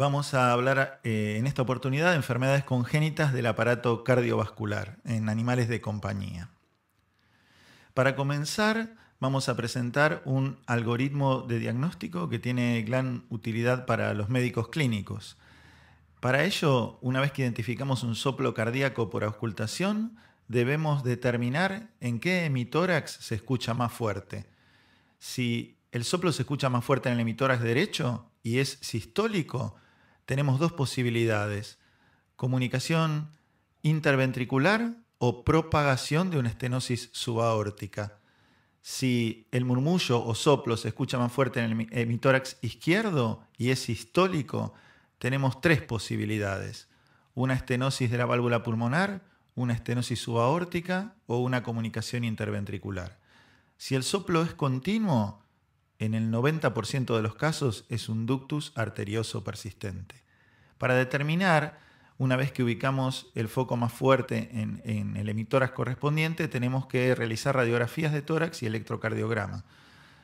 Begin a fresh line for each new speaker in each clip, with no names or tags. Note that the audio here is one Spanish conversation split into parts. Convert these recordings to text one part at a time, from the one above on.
Vamos a hablar eh, en esta oportunidad de enfermedades congénitas del aparato cardiovascular en animales de compañía. Para comenzar, vamos a presentar un algoritmo de diagnóstico que tiene gran utilidad para los médicos clínicos. Para ello, una vez que identificamos un soplo cardíaco por auscultación, debemos determinar en qué hemitórax se escucha más fuerte. Si el soplo se escucha más fuerte en el hemitórax derecho y es sistólico, tenemos dos posibilidades, comunicación interventricular o propagación de una estenosis subaórtica. Si el murmullo o soplo se escucha más fuerte en, el, mi eh, tórax izquierdo y es histólico, tenemos tres posibilidades. Una estenosis de la válvula pulmonar, una estenosis subaórtica o una comunicación interventricular. Si el soplo es continuo, en el 90% de los casos es un ductus arterioso persistente para determinar, una vez que ubicamos el foco más fuerte en, el emitórax correspondiente, tenemos que realizar radiografías de tórax y electrocardiograma.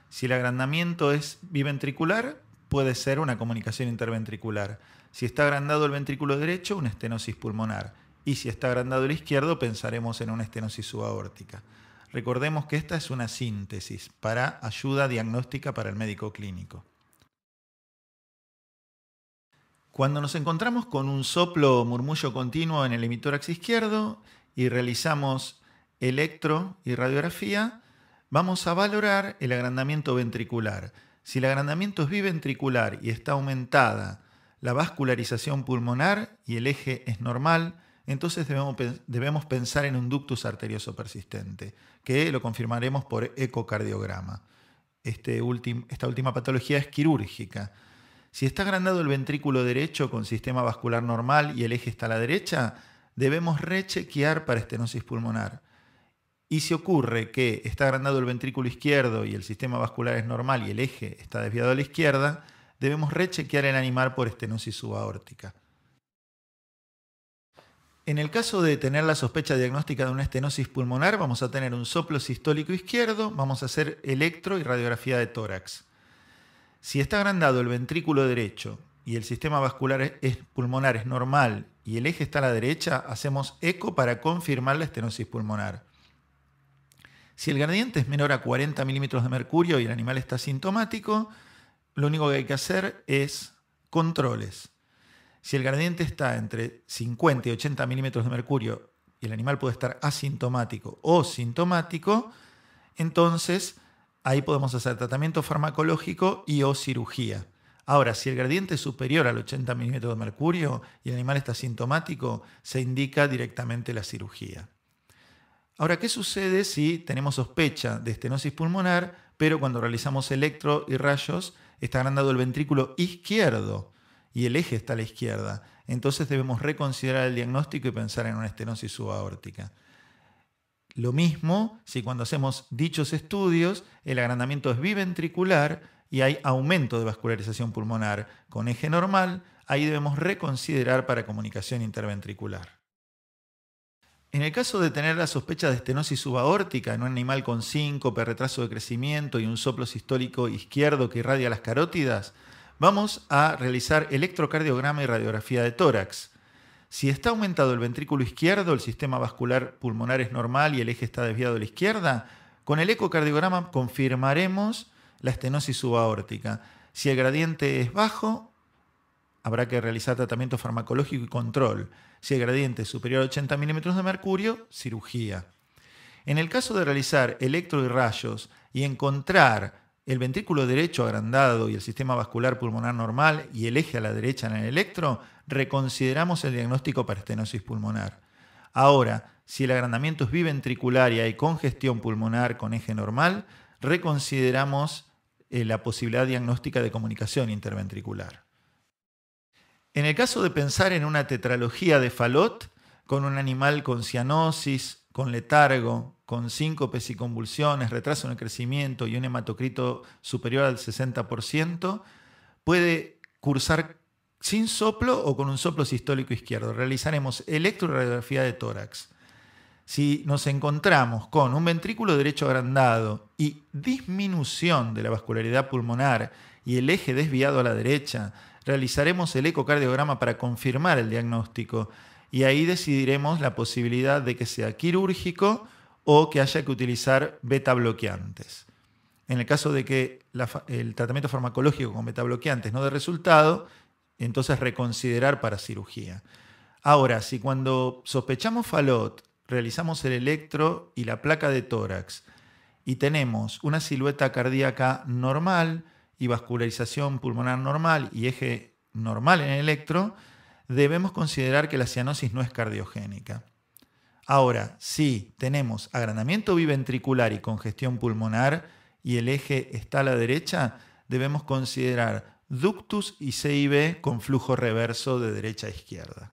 Si el agrandamiento es biventricular, puede ser una comunicación interventricular. Si está agrandado el ventrículo derecho, una estenosis pulmonar. Y si está agrandado el izquierdo, pensaremos en una estenosis subaórtica. Recordemos que esta es una síntesis para ayuda diagnóstica para el médico clínico. Cuando nos encontramos con un soplo o murmullo continuo en el hemitorax izquierdo y realizamos electro y radiografía, vamos a valorar el agrandamiento ventricular. Si el agrandamiento es biventricular y está aumentada la vascularización pulmonar y el eje es normal, entonces debemos, pensar en un ductus arterioso persistente, que lo confirmaremos por ecocardiograma. Este esta última patología es quirúrgica si está agrandado el ventrículo derecho con sistema vascular normal y el eje está a la derecha, debemos rechequear para estenosis pulmonar. Y si ocurre que está agrandado el ventrículo izquierdo y el sistema vascular es normal y el eje está desviado a la izquierda, debemos rechequear el animal por estenosis subaórtica. En el caso de tener la sospecha diagnóstica de una estenosis pulmonar, vamos a tener un soplo sistólico izquierdo, vamos a hacer electro y radiografía de tórax. Si está agrandado el ventrículo derecho y el sistema vascular es pulmonar es normal y el eje está a la derecha, hacemos eco para confirmar la estenosis pulmonar. Si el gradiente es menor a 40 milímetros de mercurio y el animal está sintomático, lo único que hay que hacer es controles. Si el gradiente está entre 50 y 80 milímetros de mercurio y el animal puede estar asintomático o sintomático, entonces ahí podemos hacer tratamiento farmacológico y o cirugía. Ahora, si el gradiente es superior al 80 milímetros de mercurio y el animal está sintomático, se indica directamente la cirugía. Ahora, ¿qué sucede si tenemos sospecha de estenosis pulmonar, pero cuando realizamos electro y rayos está agrandado el ventrículo izquierdo y el eje está a la izquierda? Entonces debemos reconsiderar el diagnóstico y pensar en una estenosis subaórtica. Lo mismo si cuando hacemos dichos estudios el agrandamiento es biventricular y hay aumento de vascularización pulmonar con eje normal, ahí debemos reconsiderar para comunicación interventricular. En el caso de tener la sospecha de estenosis subaórtica en un animal con síncope, retraso de crecimiento y un soplo sistólico izquierdo que irradia las carótidas, vamos a realizar electrocardiograma y radiografía de tórax. Si está aumentado el ventrículo izquierdo, el sistema vascular pulmonar es normal y el eje está desviado a la izquierda, con el ecocardiograma confirmaremos la estenosis subaórtica. Si el gradiente es bajo, habrá que realizar tratamiento farmacológico y control. Si el gradiente es superior a 80 milímetros de mercurio, cirugía. En el caso de realizar electro y rayos y encontrar el ventrículo derecho agrandado y el sistema vascular pulmonar normal y el eje a la derecha en el electro, reconsideramos el diagnóstico para estenosis pulmonar. Ahora, si el agrandamiento es biventricular y hay congestión pulmonar con eje normal, reconsideramos eh, la posibilidad diagnóstica de comunicación interventricular. En el caso de pensar en una tetralogía de falot con un animal con cianosis, con letargo, con síncopes y convulsiones, retraso en el crecimiento y un hematocrito superior al 60%, puede cursar sin soplo o con un soplo sistólico izquierdo. Realizaremos electroradiografía de tórax. Si nos encontramos con un ventrículo derecho agrandado y disminución de la vascularidad pulmonar y el eje desviado a la derecha, realizaremos el ecocardiograma para confirmar el diagnóstico y ahí decidiremos la posibilidad de que sea quirúrgico o que haya que utilizar beta bloqueantes. En el caso de que el tratamiento farmacológico con beta bloqueantes no dé resultado, entonces reconsiderar para cirugía. Ahora, si cuando sospechamos falot, realizamos el electro y la placa de tórax y tenemos una silueta cardíaca normal y vascularización pulmonar normal y eje normal en el electro, debemos considerar que la cianosis no es cardiogénica. Ahora, si tenemos agrandamiento biventricular y congestión pulmonar y el eje está a la derecha, debemos considerar ductus y CIB con flujo reverso de derecha a izquierda.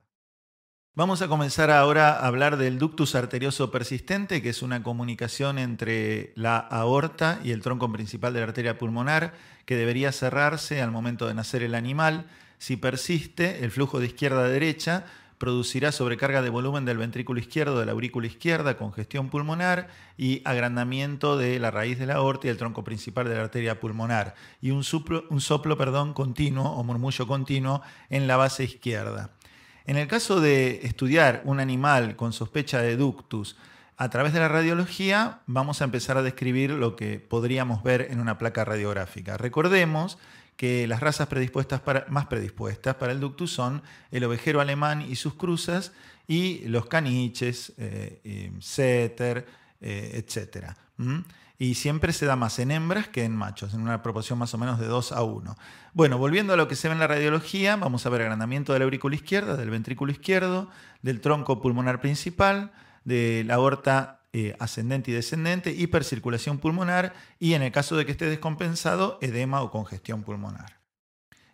Vamos a comenzar ahora a hablar del ductus arterioso persistente, que es una comunicación entre la aorta y el tronco principal de la arteria pulmonar, que debería cerrarse al momento de nacer el animal. Si persiste, el flujo de izquierda a derecha producirá sobrecarga de volumen del ventrículo izquierdo, de la aurícula izquierda, congestión pulmonar y agrandamiento de la raíz de la aorta y el tronco principal de la arteria pulmonar y un soplo, un soplo perdón, continuo o murmullo continuo en la base izquierda. En el caso de estudiar un animal con sospecha de ductus, a través de la radiología vamos a empezar a describir lo que podríamos ver en una placa radiográfica. Recordemos que las razas predispuestas para, más predispuestas para el ductus son el ovejero alemán y sus cruzas y los caniches, eh, setter, eh, etc. Y siempre se da más en hembras que en machos, en una proporción más o menos de 2 a 1. Bueno, volviendo a lo que se ve en la radiología, vamos a ver agrandamiento del aurículo izquierdo, del ventrículo izquierdo, del tronco pulmonar principal, de la aorta eh, ascendente y descendente, hipercirculación pulmonar y en el caso de que esté descompensado, edema o congestión pulmonar.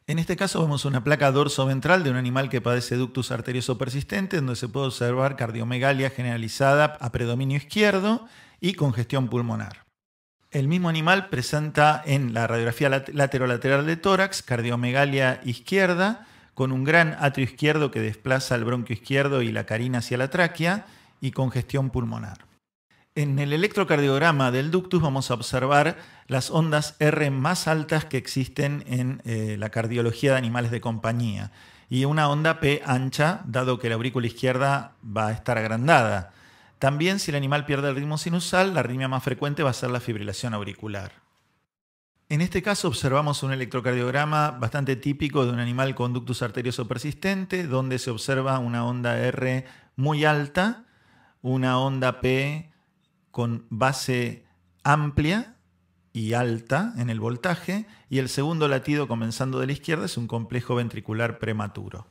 En este caso vemos una placa dorsoventral de un animal que padece ductus arterioso persistente, donde se puede observar cardiomegalia generalizada a predominio izquierdo y congestión pulmonar. El mismo animal presenta en la radiografía laterolateral de tórax cardiomegalia izquierda con un gran atrio izquierdo que desplaza el bronquio izquierdo y la carina hacia la tráquea y congestión pulmonar. En el electrocardiograma del ductus vamos a observar las ondas R más altas que existen en eh, la cardiología de animales de compañía y una onda P ancha, dado que la aurícula izquierda va a estar agrandada. También si el animal pierde el ritmo sinusal, la arritmia más frecuente va a ser la fibrilación auricular. En este caso observamos un electrocardiograma bastante típico de un animal con ductus arterioso persistente, donde se observa una onda R muy alta, una onda P con base amplia y alta en el voltaje, y el segundo latido comenzando de la izquierda es un complejo ventricular prematuro.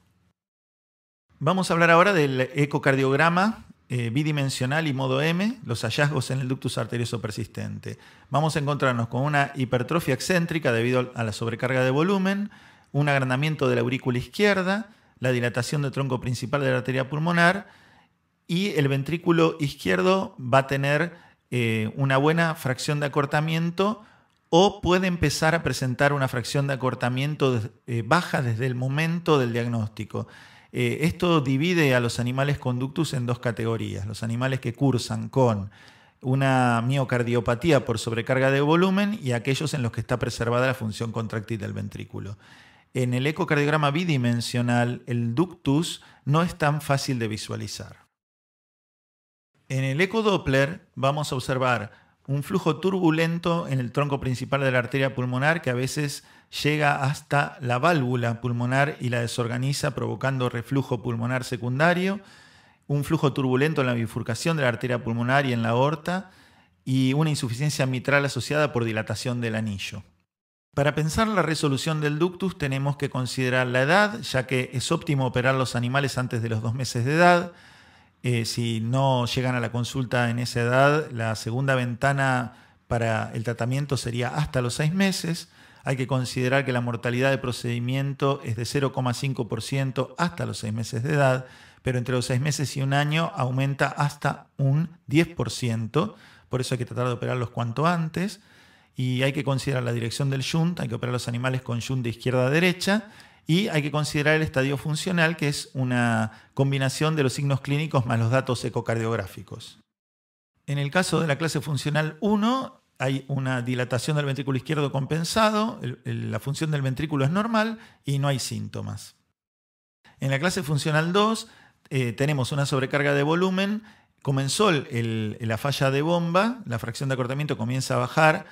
Vamos a hablar ahora del ecocardiograma eh, bidimensional y modo M, los hallazgos en el ductus arterioso persistente. Vamos a encontrarnos con una hipertrofia excéntrica debido a la sobrecarga de volumen, un agrandamiento de la aurícula izquierda, la dilatación del tronco principal de la arteria pulmonar y el ventrículo izquierdo va a tener eh, una buena fracción de acortamiento o puede empezar a presentar una fracción de acortamiento eh, baja desde el momento del diagnóstico. Eh, esto divide a los animales conductus en dos categorías, los animales que cursan con una miocardiopatía por sobrecarga de volumen y aquellos en los que está preservada la función contractil del ventrículo. En el ecocardiograma bidimensional, el ductus no es tan fácil de visualizar. En el eco Doppler vamos a observar un flujo turbulento en el tronco principal de la arteria pulmonar que a veces llega hasta la válvula pulmonar y la desorganiza provocando reflujo pulmonar secundario, un flujo turbulento en la bifurcación de la arteria pulmonar y en la aorta y una insuficiencia mitral asociada por dilatación del anillo. Para pensar la resolución del ductus tenemos que considerar la edad, ya que es óptimo operar los animales antes de los dos meses de edad, eh, si no llegan a la consulta en esa edad, la segunda ventana para el tratamiento sería hasta los seis meses. Hay que considerar que la mortalidad de procedimiento es de 0,5% hasta los seis meses de edad, pero entre los seis meses y un año aumenta hasta un 10%. Por eso hay que tratar de operarlos cuanto antes. Y hay que considerar la dirección del yunt, hay que operar los animales con yunt de izquierda a derecha y hay que considerar el estadio funcional, que es una combinación de los signos clínicos más los datos ecocardiográficos. En el caso de la clase funcional 1, hay una dilatación del ventrículo izquierdo compensado, la función del ventrículo es normal y no hay síntomas. En la clase funcional 2 eh, tenemos una sobrecarga de volumen, comenzó la falla de bomba, la fracción de acortamiento comienza a bajar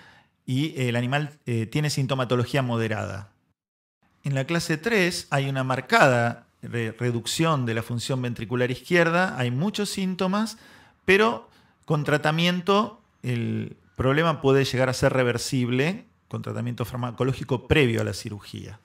y el animal eh, tiene sintomatología moderada. En la clase 3 hay una marcada reducción de la función ventricular izquierda, hay muchos síntomas, pero con tratamiento el problema puede llegar a ser reversible con tratamiento farmacológico previo a la cirugía.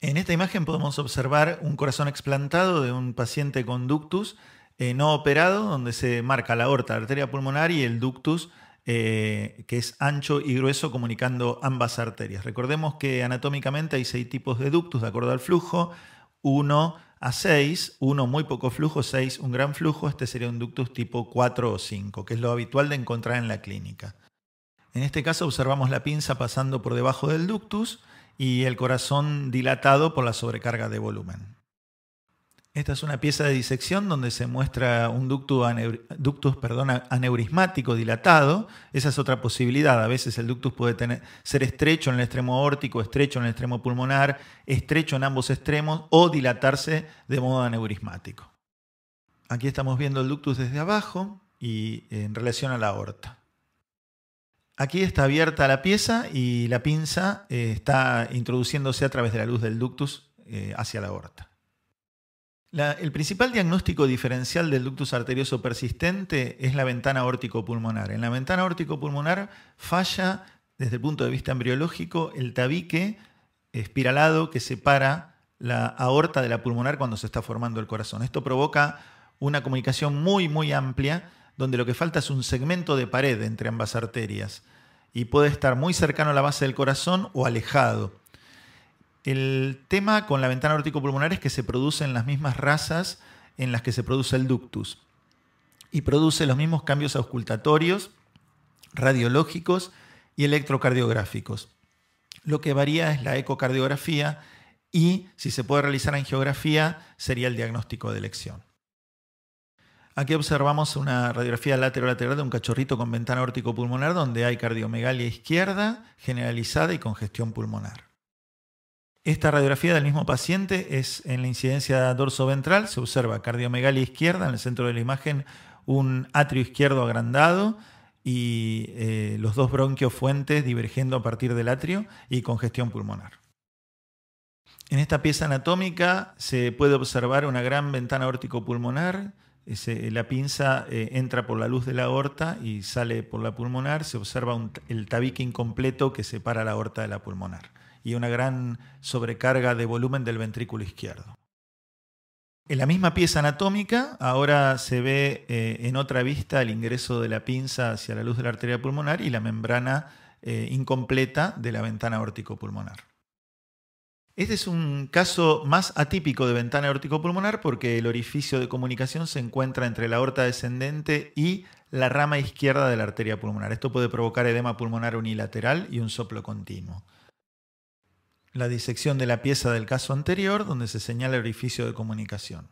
En esta imagen podemos observar un corazón explantado de un paciente con ductus eh, no operado, donde se marca la aorta, la arteria pulmonar y el ductus eh, que es ancho y grueso comunicando ambas arterias. Recordemos que anatómicamente hay seis tipos de ductus de acuerdo al flujo, Uno a 6, uno muy poco flujo, 6 un gran flujo, este sería un ductus tipo 4 o 5, que es lo habitual de encontrar en la clínica. En este caso observamos la pinza pasando por debajo del ductus y el corazón dilatado por la sobrecarga de volumen. Esta es una pieza de disección donde se muestra un ductus, aneurismático dilatado. Esa es otra posibilidad. A veces el ductus puede ser estrecho en el extremo órtico, estrecho en el extremo pulmonar, estrecho en ambos extremos o dilatarse de modo aneurismático. Aquí estamos viendo el ductus desde abajo y eh, en relación a la aorta. Aquí está abierta la pieza y la pinza eh, está introduciéndose a través de la luz del ductus eh, hacia la aorta el principal diagnóstico diferencial del ductus arterioso persistente es la ventana órtico-pulmonar. En la ventana órtico-pulmonar falla, desde el punto de vista embriológico, el tabique espiralado que separa la aorta de la pulmonar cuando se está formando el corazón. Esto provoca una comunicación muy, muy amplia, donde lo que falta es un segmento de pared entre ambas arterias y puede estar muy cercano a la base del corazón o alejado. El tema con la ventana órtico pulmonar es que se producen las mismas razas en las que se produce el ductus y produce los mismos cambios auscultatorios, radiológicos y electrocardiográficos. Lo que varía es la ecocardiografía y, si se puede realizar angiografía, sería el diagnóstico de elección. Aquí observamos una radiografía lateral-lateral de un cachorrito con ventana órtico-pulmonar donde hay cardiomegalia izquierda generalizada y congestión pulmonar. Esta radiografía del mismo paciente es en la incidencia dorsal-ventral, se observa cardiomegalia izquierda, en el centro de la imagen un atrio izquierdo agrandado y eh, los dos bronquios fuentes divergiendo a partir del atrio y congestión pulmonar. En esta pieza anatómica se puede observar una gran ventana órtico-pulmonar. La pinza eh, entra por la luz de la aorta y sale por la pulmonar. Se observa el tabique incompleto que separa la aorta de la pulmonar y una gran sobrecarga de volumen del ventrículo izquierdo. En la misma pieza anatómica, ahora se ve eh, en otra vista el ingreso de la pinza hacia la luz de la arteria pulmonar y la membrana eh, incompleta de la ventana órtico-pulmonar. Este es un caso más atípico de ventana órtico pulmonar porque el orificio de comunicación se encuentra entre la aorta descendente y la rama izquierda de la arteria pulmonar. Esto puede provocar edema pulmonar unilateral y un soplo continuo la disección de la pieza del caso anterior donde se señala el orificio de comunicación.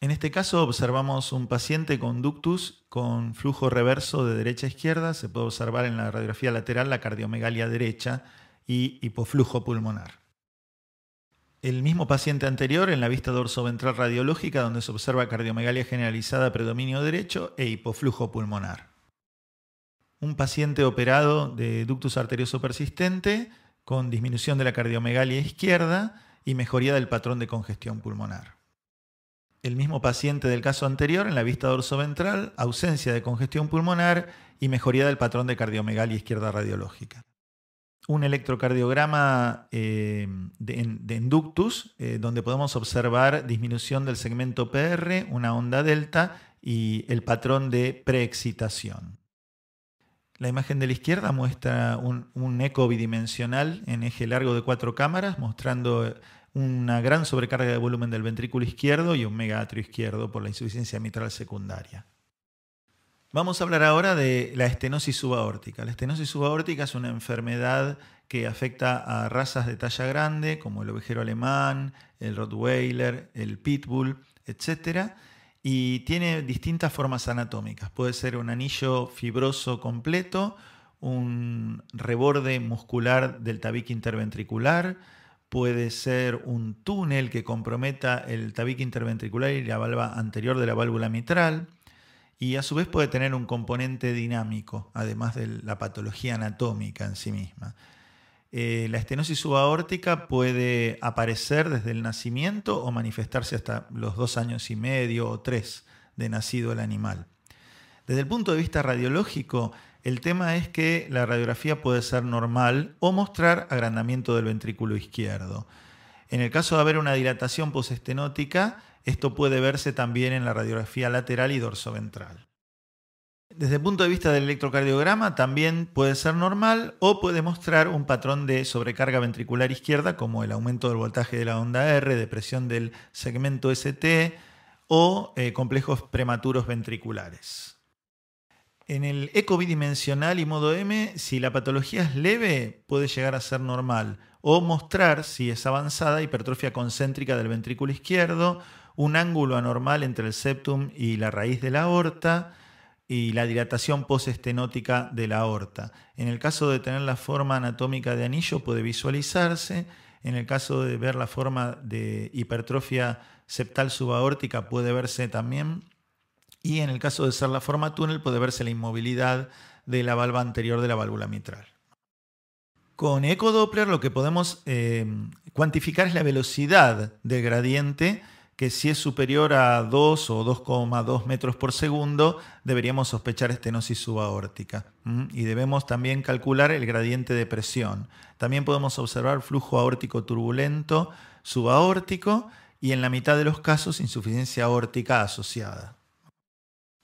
En este caso observamos un paciente con ductus con flujo reverso de derecha a izquierda, se puede observar en la radiografía lateral la cardiomegalia derecha y hipoflujo pulmonar. El mismo paciente anterior en la vista dorsoventral radiológica donde se observa cardiomegalia generalizada predominio derecho e hipoflujo pulmonar. Un paciente operado de ductus arterioso persistente con disminución de la cardiomegalia izquierda y mejoría del patrón de congestión pulmonar. El mismo paciente del caso anterior, en la vista dorsoventral, ausencia de congestión pulmonar y mejoría del patrón de cardiomegalia izquierda radiológica. Un electrocardiograma eh, de, inductus, eh, donde podemos observar disminución del segmento PR, una onda delta y el patrón de preexcitación. La imagen de la izquierda muestra un, eco bidimensional en eje largo de cuatro cámaras, mostrando una gran sobrecarga de volumen del ventrículo izquierdo y un atrio izquierdo por la insuficiencia mitral secundaria. Vamos a hablar ahora de la estenosis subaórtica. La estenosis subaórtica es una enfermedad que afecta a razas de talla grande, como el ovejero alemán, el rottweiler, el pitbull, etcétera y tiene distintas formas anatómicas. Puede ser un anillo fibroso completo, un reborde muscular del tabique interventricular, puede ser un túnel que comprometa el tabique interventricular y la válvula anterior de la válvula mitral, y a su vez puede tener un componente dinámico, además de la patología anatómica en sí misma. Eh, la estenosis subaórtica puede aparecer desde el nacimiento o manifestarse hasta los dos años y medio o tres de nacido el animal. Desde el punto de vista radiológico, el tema es que la radiografía puede ser normal o mostrar agrandamiento del ventrículo izquierdo. En el caso de haber una dilatación postestenótica, esto puede verse también en la radiografía lateral y dorsoventral. Desde el punto de vista del electrocardiograma también puede ser normal o puede mostrar un patrón de sobrecarga ventricular izquierda como el aumento del voltaje de la onda R, depresión del segmento ST o eh, complejos prematuros ventriculares. En el eco bidimensional y modo M, si la patología es leve, puede llegar a ser normal o mostrar si es avanzada hipertrofia concéntrica del ventrículo izquierdo, un ángulo anormal entre el septum y la raíz de la aorta, y la dilatación postestenótica de la aorta. En el caso de tener la forma anatómica de anillo puede visualizarse, en el caso de ver la forma de hipertrofia septal subaórtica puede verse también y en el caso de ser la forma túnel puede verse la inmovilidad de la valva anterior de la válvula mitral. Con ecodoppler lo que podemos eh, cuantificar es la velocidad del gradiente que si es superior a 2 o 2,2 metros por segundo, deberíamos sospechar estenosis subaórtica. Y debemos también calcular el gradiente de presión. También podemos observar flujo aórtico turbulento subaórtico y en la mitad de los casos insuficiencia aórtica asociada.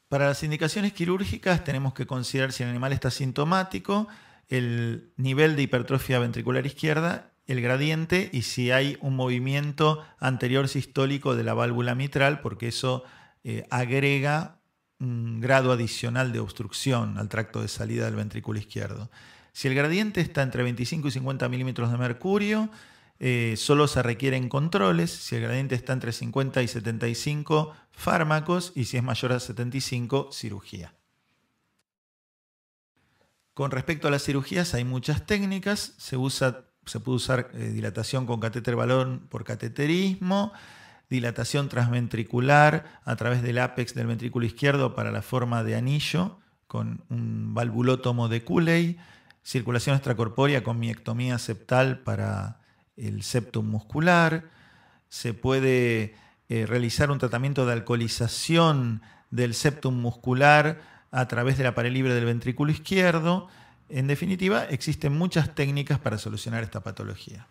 Para las indicaciones quirúrgicas tenemos que considerar si el animal está sintomático, el nivel de hipertrofia ventricular izquierda el gradiente y si hay un movimiento anterior sistólico de la válvula mitral, porque eso eh, agrega un grado adicional de obstrucción al tracto de salida del ventrículo izquierdo. Si el gradiente está entre 25 y 50 milímetros de mercurio, eh, solo se requieren controles. Si el gradiente está entre 50 y 75, fármacos. Y si es mayor a 75, cirugía. Con respecto a las cirugías, hay muchas técnicas. Se usa se puede usar eh, dilatación con catéter balón por cateterismo, dilatación transventricular a través del ápex del ventrículo izquierdo para la forma de anillo con un valvulótomo de Cooley, circulación extracorpórea con miectomía septal para el septum muscular, se puede eh, realizar un tratamiento de alcoholización del septum muscular a través de la pared libre del ventrículo izquierdo, en definitiva, existen muchas técnicas para solucionar esta patología.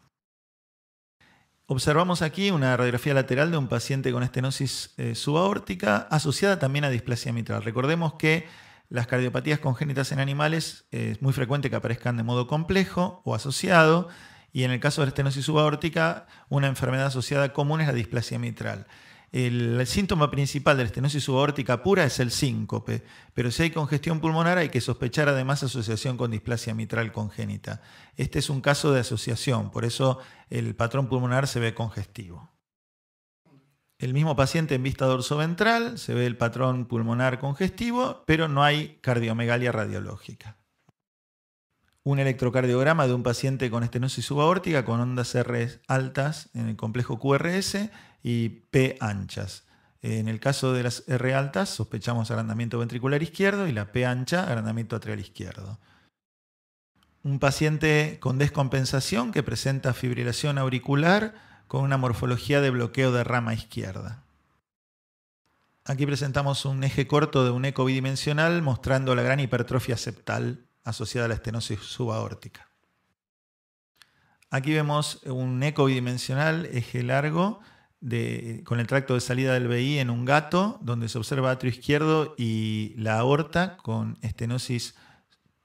Observamos aquí una radiografía lateral de un paciente con estenosis eh, subaórtica asociada también a displasia mitral. Recordemos que las cardiopatías congénitas en animales eh, es muy frecuente que aparezcan de modo complejo o asociado y en el caso de la estenosis subaórtica una enfermedad asociada común es la displasia mitral. El, síntoma principal de la estenosis subaórtica pura es el síncope, pero si hay congestión pulmonar hay que sospechar además asociación con displasia mitral congénita. Este es un caso de asociación, por eso el patrón pulmonar se ve congestivo. El mismo paciente en vista dorsoventral se ve el patrón pulmonar congestivo, pero no hay cardiomegalia radiológica un electrocardiograma de un paciente con estenosis subaórtica con ondas R altas en el complejo QRS y P anchas. En el caso de las R altas, sospechamos agrandamiento ventricular izquierdo y la P ancha, agrandamiento atrial izquierdo. Un paciente con descompensación que presenta fibrilación auricular con una morfología de bloqueo de rama izquierda. Aquí presentamos un eje corto de un eco bidimensional mostrando la gran hipertrofia septal asociada a la estenosis subaórtica. Aquí vemos un eco bidimensional, eje largo, con el tracto de salida del BI en un gato, donde se observa atrio izquierdo y la aorta con estenosis,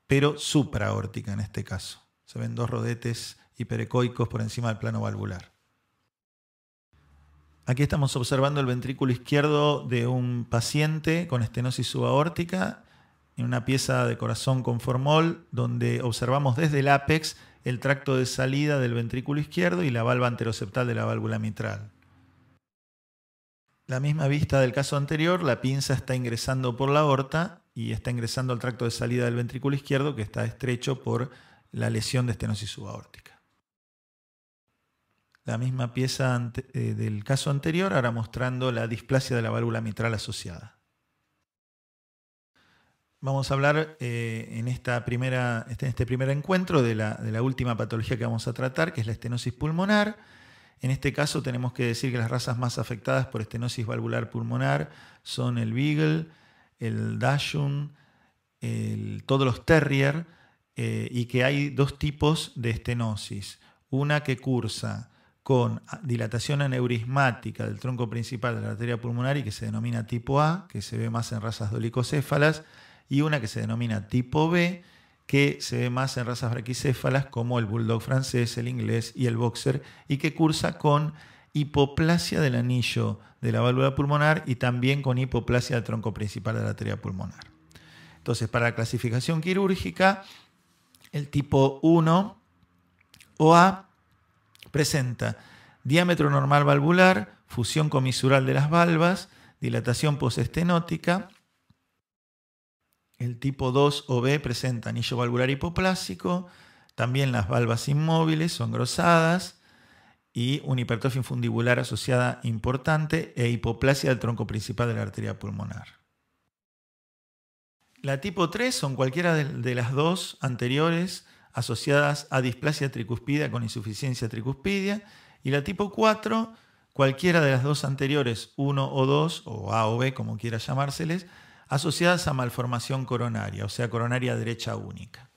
pero supraórtica en este caso. Se ven dos rodetes hiperecoicos por encima del plano valvular. Aquí estamos observando el ventrículo izquierdo de un paciente con estenosis subaórtica en una pieza de corazón con formol, donde observamos desde el ápex el tracto de salida del ventrículo izquierdo y la valva anteroceptal de la válvula mitral. La misma vista del caso anterior, la pinza está ingresando por la aorta y está ingresando al tracto de salida del ventrículo izquierdo que está estrecho por la lesión de estenosis subaórtica. La misma pieza eh, del caso anterior, ahora mostrando la displasia de la válvula mitral asociada. Vamos a hablar eh, en, este, en este primer encuentro de la, última patología que vamos a tratar, que es la estenosis pulmonar. En este caso tenemos que decir que las razas más afectadas por estenosis valvular pulmonar son el Beagle, el Dachshund, todos los Terrier, eh, y que hay dos tipos de estenosis. Una que cursa con dilatación aneurismática del tronco principal de la arteria pulmonar y que se denomina tipo A, que se ve más en razas dolicocéfalas, y una que se denomina tipo B, que se ve más en razas braquicéfalas como el bulldog francés, el inglés y el boxer, y que cursa con hipoplasia del anillo de la válvula pulmonar y también con hipoplasia del tronco principal de la arteria pulmonar. Entonces, para la clasificación quirúrgica, el tipo 1 o A presenta diámetro normal valvular, fusión comisural de las valvas, dilatación postestenótica, el tipo 2 o B presenta anillo valvular hipoplásico, también las valvas inmóviles son grosadas y una hipertrofia fundibular asociada importante e hipoplasia del tronco principal de la arteria pulmonar. La tipo 3 son cualquiera de las dos anteriores asociadas a displasia tricuspida con insuficiencia tricuspidia y la tipo 4 cualquiera de las dos anteriores, 1 o 2 o A o B como quiera llamárseles, asociadas a malformación coronaria, o sea, coronaria derecha única.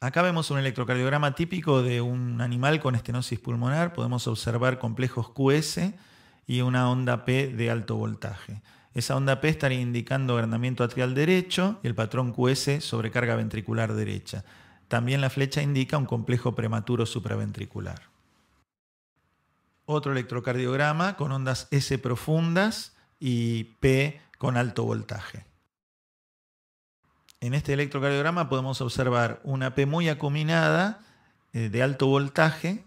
Acá vemos un electrocardiograma típico de un animal con estenosis pulmonar. Podemos observar complejos QS y una onda P de alto voltaje. Esa onda P estaría indicando agrandamiento atrial derecho y el patrón QS sobrecarga ventricular derecha. También la flecha indica un complejo prematuro supraventricular. Otro electrocardiograma con ondas S profundas y P con alto voltaje. En este electrocardiograma podemos observar una P muy acuminada eh, de alto voltaje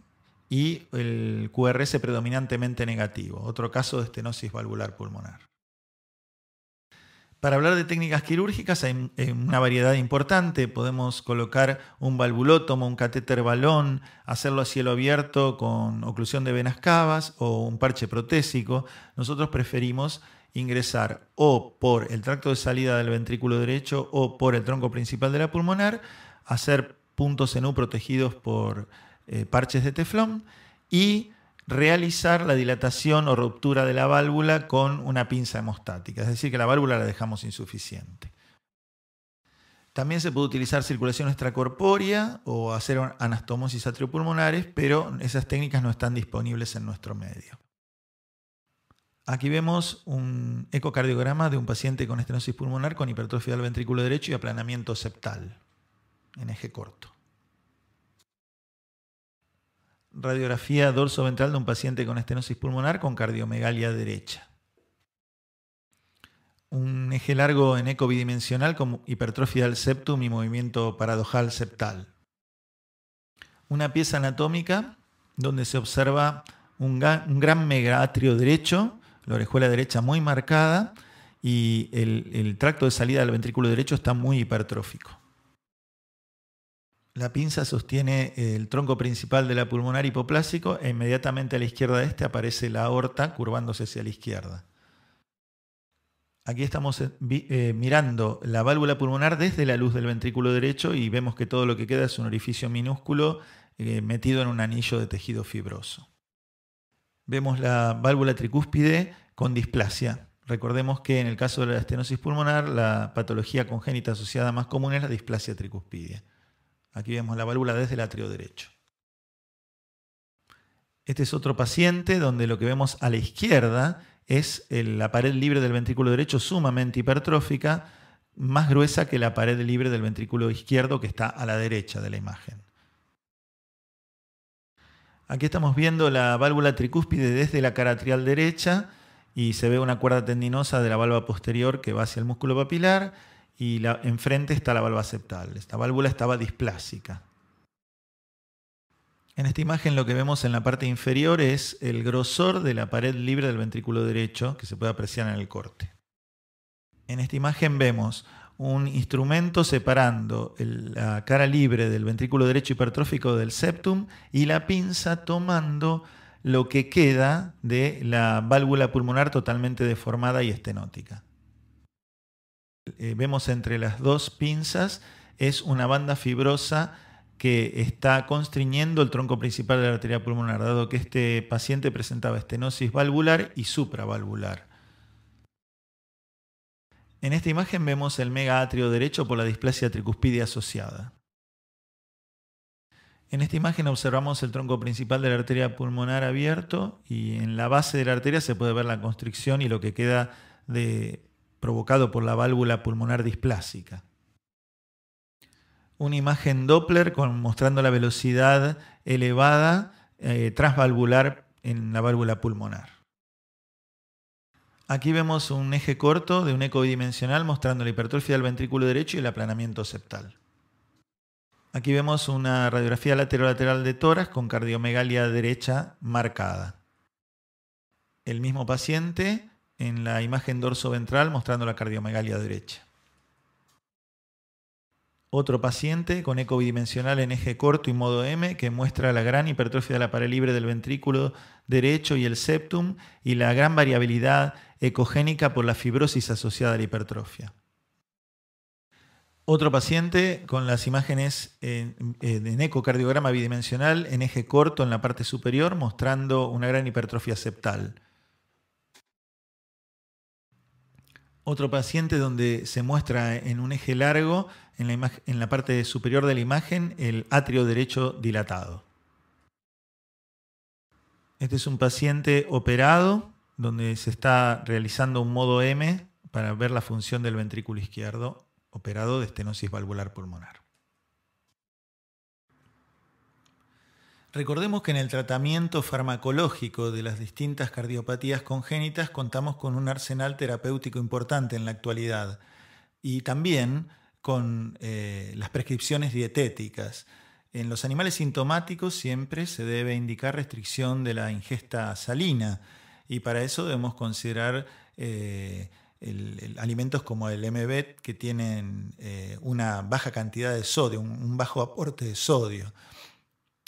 y el QRS predominantemente negativo, otro caso de estenosis valvular pulmonar. Para hablar de técnicas quirúrgicas hay eh, una variedad importante. Podemos colocar un valvulótomo, un catéter balón, hacerlo a cielo abierto con oclusión de venas cavas o un parche protésico. Nosotros preferimos ingresar o por el tracto de salida del ventrículo derecho o por el tronco principal de la pulmonar, hacer puntos en U protegidos por eh, parches de teflón y realizar la dilatación o ruptura de la válvula con una pinza hemostática, es decir, que la válvula la dejamos insuficiente. También se puede utilizar circulación extracorpórea o hacer anastomosis atriopulmonares, pero esas técnicas no están disponibles en nuestro medio. Aquí vemos un ecocardiograma de un paciente con estenosis pulmonar con hipertrofia del ventrículo derecho y aplanamiento septal en eje corto. Radiografía dorso ventral de un paciente con estenosis pulmonar con cardiomegalia derecha. Un eje largo en eco bidimensional con hipertrofia del septum y movimiento paradojal septal. Una pieza anatómica donde se observa un, gran megatrio derecho la orejuela derecha muy marcada y el, tracto de salida del ventrículo derecho está muy hipertrófico. La pinza sostiene el tronco principal de la pulmonar hipoplásico e inmediatamente a la izquierda de este aparece la aorta curvándose hacia la izquierda. Aquí estamos eh, eh, mirando la válvula pulmonar desde la luz del ventrículo derecho y vemos que todo lo que queda es un orificio minúsculo eh, metido en un anillo de tejido fibroso vemos la válvula tricúspide con displasia. Recordemos que en el caso de la estenosis pulmonar, la patología congénita asociada más común es la displasia tricúspide. Aquí vemos la válvula desde el atrio derecho. Este es otro paciente donde lo que vemos a la izquierda es la pared libre del ventrículo derecho sumamente hipertrófica, más gruesa que la pared libre del ventrículo izquierdo que está a la derecha de la imagen. Aquí estamos viendo la válvula tricúspide desde la caratrial derecha y se ve una cuerda tendinosa de la válvula posterior que va hacia el músculo papilar y enfrente está la válvula septal. Esta válvula estaba displásica. En esta imagen lo que vemos en la parte inferior es el grosor de la pared libre del ventrículo derecho que se puede apreciar en el corte. En esta imagen vemos un instrumento separando la cara libre del ventrículo derecho hipertrófico del septum y la pinza tomando lo que queda de la válvula pulmonar totalmente deformada y estenótica. Eh, vemos entre las dos pinzas es una banda fibrosa que está constriñendo el tronco principal de la arteria pulmonar, dado que este paciente presentaba estenosis valvular y supravalvular. En esta imagen vemos el mega atrio derecho por la displasia tricuspide asociada. En esta imagen observamos el tronco principal de la arteria pulmonar abierto y en la base de la arteria se puede ver la constricción y lo que queda provocado por la válvula pulmonar displásica. Una imagen Doppler mostrando la velocidad elevada eh, transvalvular en la válvula pulmonar. Aquí vemos un eje corto de un eco bidimensional mostrando la hipertrofia del ventrículo derecho y el aplanamiento septal. Aquí vemos una radiografía lateral de tórax con cardiomegalia derecha marcada. El mismo paciente en la imagen dorso-ventral mostrando la cardiomegalia derecha. Otro paciente con eco bidimensional en eje corto y modo M que muestra la gran hipertrofia de la pared libre del ventrículo derecho y el septum y la gran variabilidad ecogénica por la fibrosis asociada a la hipertrofia. Otro paciente con las imágenes en, ecocardiograma bidimensional en eje corto en la parte superior mostrando una gran hipertrofia septal. Otro paciente donde se muestra en un eje largo en la, en la parte superior de la imagen el atrio derecho dilatado. Este es un paciente operado donde se está realizando un modo M para ver la función del ventrículo izquierdo operado de estenosis valvular pulmonar. Recordemos que en el tratamiento farmacológico de las distintas cardiopatías congénitas contamos con un arsenal terapéutico importante en la actualidad y también con eh, las prescripciones dietéticas. En los animales sintomáticos siempre se debe indicar restricción de la ingesta salina, y para eso debemos considerar eh, alimentos como el MBET que tienen eh, una baja cantidad de sodio, un, bajo aporte de sodio.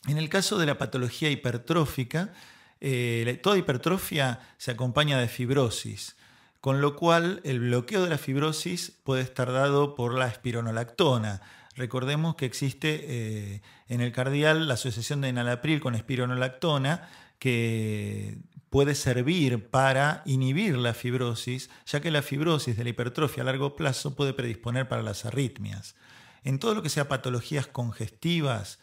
En el caso de la patología hipertrófica, eh, toda hipertrofia se acompaña de fibrosis, con lo cual el bloqueo de la fibrosis puede estar dado por la espironolactona, Recordemos que existe en el cardial la asociación de enalapril con espironolactona, que puede servir para inhibir la fibrosis, ya que la fibrosis de la hipertrofia a largo plazo puede predisponer para las arritmias. En todo lo que sea patologías congestivas,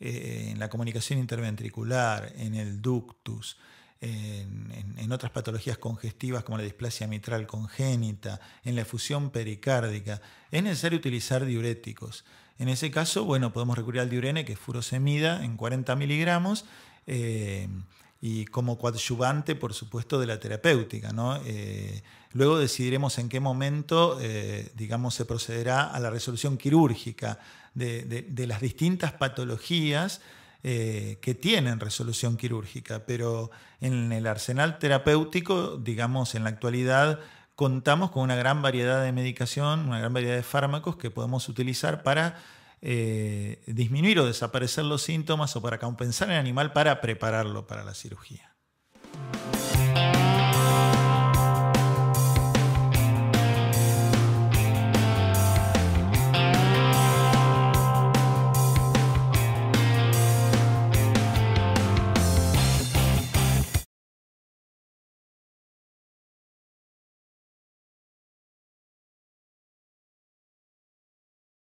eh, en la comunicación interventricular, en el ductus, en, otras patologías congestivas como la displasia mitral congénita, en la efusión pericárdica, es necesario utilizar diuréticos. En ese caso, bueno, podemos recurrir al diurene, que es furosemida, en 40 miligramos. Eh, y como coadyuvante, por supuesto, de la terapéutica. ¿no? Eh, luego decidiremos en qué momento, eh, digamos, se procederá a la resolución quirúrgica de, las distintas patologías eh, que tienen resolución quirúrgica, pero en el arsenal terapéutico, digamos, en la actualidad contamos con una gran variedad de medicación, una gran variedad de fármacos que podemos utilizar para eh, disminuir o desaparecer los síntomas o para compensar el animal para prepararlo para la cirugía.